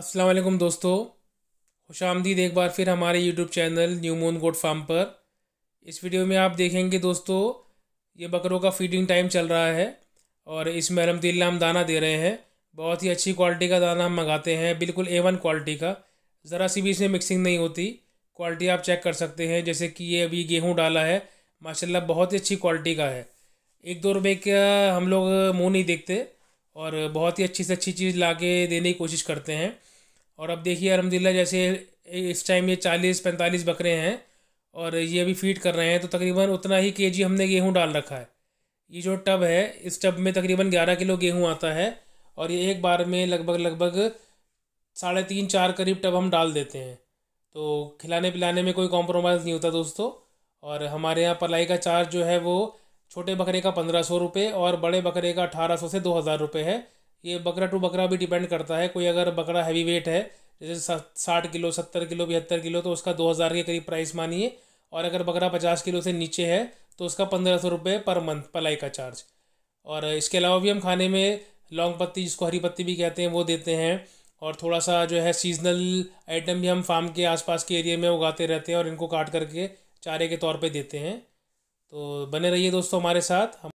अस्सलाम वालेकुम दोस्तों खुश आमदीद एक बार फिर हमारे YouTube channel new moon goat farm पर इस वीडियो में आप देखेंगे दोस्तों ये बकरों का फीडिंग टाइम चल रहा है और इसमें अलहमदिल्ला हम दाना दे रहे हैं बहुत ही अच्छी क्वालिटी का दाना हम मंगाते हैं बिल्कुल ए वन क्वालिटी का ज़रा सी भी इसमें मिक्सिंग नहीं होती क्वालिटी आप चेक कर सकते हैं जैसे कि ये अभी गेहूँ डाला है माशाल्लाह बहुत ही अच्छी क्वालिटी का है एक दो रुपये का हम लोग मुँह नहीं देखते और बहुत ही अच्छी से अच्छी चीज़ ला के देने की कोशिश करते हैं और अब देखिए अलहमदिल्ला जैसे इस टाइम ये चालीस पैंतालीस बकरे हैं और ये अभी फीड कर रहे हैं तो तकरीबन उतना ही के हमने गेहूँ डाल रखा है ये जो टब है इस टब में तकरीबन ग्यारह किलो गेहूँ आता है और ये एक बार में लगभग लगभग साढ़े तीन चार करीब टब हम डाल देते हैं तो खिलाने पिलाने में कोई कॉम्प्रोमाइज़ नहीं होता दोस्तों और हमारे यहाँ पलाई का चार्ज जो है वो छोटे बकरे का पंद्रह सौ रुपये और बड़े बकरे का अठारह सौ से दो हज़ार रुपये है ये बकरा टू बकरा भी डिपेंड करता है कोई अगर बकरा हैवी वेट है जैसे साठ किलो सत्तर किलो बिहत्तर किलो तो उसका दो हज़ार के करीब प्राइस मानिए और अगर बकरा पचास किलो से नीचे है तो उसका पंद्रह सौ रुपये पर मंथ पलाई का चार्ज और इसके अलावा भी हम खाने में लौंग पत्ती जिसको हरी पत्ती भी कहते हैं वो देते हैं और थोड़ा सा जो है सीजनल आइटम भी हम फार्म के आसपास के एरिए में उगाते रहते हैं और इनको काट करके चारे के तौर पर देते हैं तो बने रहिए दोस्तों हमारे साथ